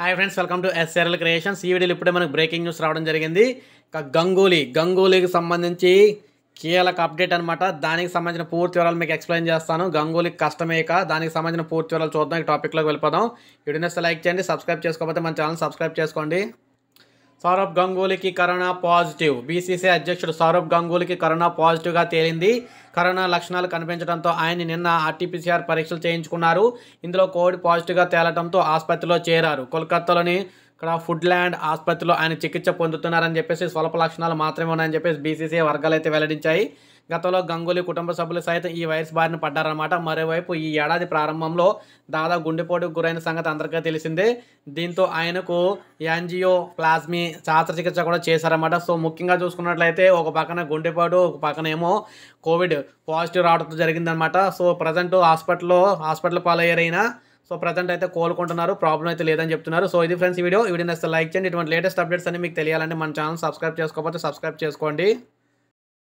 hi friends welcome to SRL creations ఈ వీడియోలో ఇప్పుడే మనకు బ్రేకింగ్ న్యూస్ రావడం జరిగింది ఇక గంగూలీ గంగూలీకి సంబంధించి కీలక అప్డేట్ అనమాట దానికి సంబంధించిన పూర్తి వివరాలు మీకు ఎక్స్ప్లెయిన్ చేస్తాను గంగూలీకి కష్టమేక దానికి సంబంధించిన పూర్తి వివరాలు చూద్దాం ఈ టాపిక్లోకి వెళ్ళిపోదాం వీడియోస్ లైక్ చేయండి సబ్స్క్రైబ్ చేసుకోకపోతే మన ఛానల్ సబ్స్క్రైబ్ చేసుకోండి సౌరవ్ గంగూలీకి కరోనా పాజిటివ్ బీసీసీ అధ్యక్షుడు సౌరవ్ గంగూలీకి కరోనా పాజిటివ్గా తేలింది కరోనా లక్షణాలు కనిపించడంతో ఆయన నిన్న ఆర్టీపీసీఆర్ పరీక్షలు చేయించుకున్నారు ఇందులో కోవిడ్ పాజిటివ్గా తేలడంతో ఆసుపత్రిలో చేరారు కోల్కత్తాలోని ఇక్కడ ఫుడ్ ల్యాండ్ ఆసుపత్రిలో ఆయన చికిత్స పొందుతున్నారని చెప్పేసి స్వల్ప లక్షణాలు మాత్రమే ఉన్నాయని చెప్పేసి బీసీసీ వర్గాలు అయితే వెల్లడించాయి గతంలో గంగూలీ కుటుంబ సభ్యులు సైతం ఈ వైరస్ బారిన పడ్డారన్నమాట మరోవైపు ఈ ఏడాది ప్రారంభంలో దాదాపు గుండెపోటుకు గురైన సంగతి అందరికీ తెలిసిందే దీంతో ఆయనకు యాంజియో ప్లాస్మీ చికిత్స కూడా చేశారన్నమాట సో ముఖ్యంగా చూసుకున్నట్లయితే ఒక పక్కన గుండెపోటు ఒక పక్కన ఏమో కోవిడ్ పాజిటివ్ రావడంతో జరిగిందనమాట సో ప్రజెంట్ హాస్పిటల్లో హాస్పిటల్ పాలయ్యారైనా సో ప్రజెంట్ అయితే కోలుకుంటున్నారు ప్రాబ్లం అయితే లేదని చెప్తున్నారు సో ఇది ఫ్రెండ్స్ వీడియో ఈ వీడియో లైక్ చేయండి ఇటువంటి లేటెస్ట్ అప్డేట్స్ అన్ని మీకు తెలియాలంటే మన ఛానల్ సబ్స్క్రైబ్ చేసుకోకపోతే సబ్స్క్రైబ్ చేసుకోండి